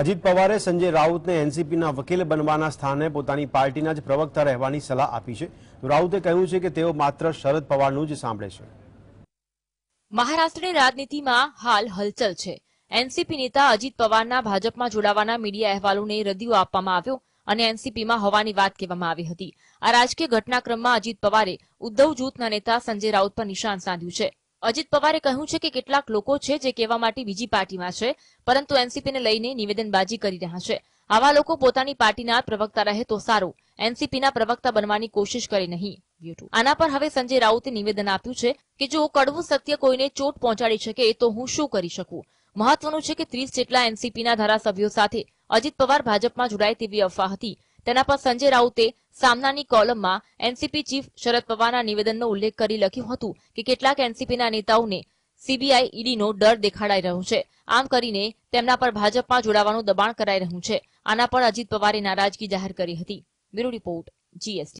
અજીત પવારે સંજય રાઉતને એનસીપીના વકીલ બનવાના સ્થાને પોતાની પાર્ટીના જ પ્રવક્તા રહેવાની સલાહ આપી છે રાઉતે કહ્યું છે કે તેઓ માત્ર શરદ પવારનું જ સાંભળે છે મહારાષ્ટ્રની રાજનીતિમાં હાલ હલચલ છે એનસીપી નેતા અજીત પવારના ભાજપમાં જોડાવાના મીડિયા અહેવાલોને રદિયો આપવામાં આવ્યો અને એનસીપીમાં હોવાની વાત કહેવામાં આવી હતી આ રાજકીય ઘટનાક્રમમાં અજીત પવારે ઉદ્ધવ જૂથના નેતા સંજય રાઉત પર નિશાન સાધ્યું છે અજીત પવારે કહ્યું છે કે કેટલાક લોકો છે જે કહેવા માટે બીજી પાર્ટીમાં છે પરંતુ એનસીપીને લઈને નિવેદનબાજી કરી રહ્યા છે આવા લોકો પોતાની પાર્ટીના પ્રવક્તા રહે તો સારું એનસીપીના પ્રવક્તા બનવાની કોશિશ કરે નહીં આના પર હવે સંજય રાઉતે નિવેદન આપ્યું છે કે જો કડવું સત્ય કોઈને ચોટ પહોંચાડી શકે તો હું શું કરી શકું મહત્વનું છે કે ત્રીસ જેટલા એનસીપીના ધારાસભ્યો સાથે અજીત પવાર ભાજપમાં જોડાય તેવી અફવા હતી તેના પર સંજય રાઉતે સામનાની કોલમમાં એનસીપી ચીફ શરદ પવારના નિવેદનનો ઉલ્લેખ કરી લખ્યું હતું કે કેટલાક એનસીપીના નેતાઓને સીબીઆઈ ઈડીનો ડર દેખાડાઈ રહ્યો છે આમ કરીને તેમના પર ભાજપમાં જોડાવાનું દબાણ કરાઈ રહ્યું છે આના પર અજીત પવારે નારાજગી જાહેર કરી હતી બ્યુરો રિપોર્ટ જીએસટી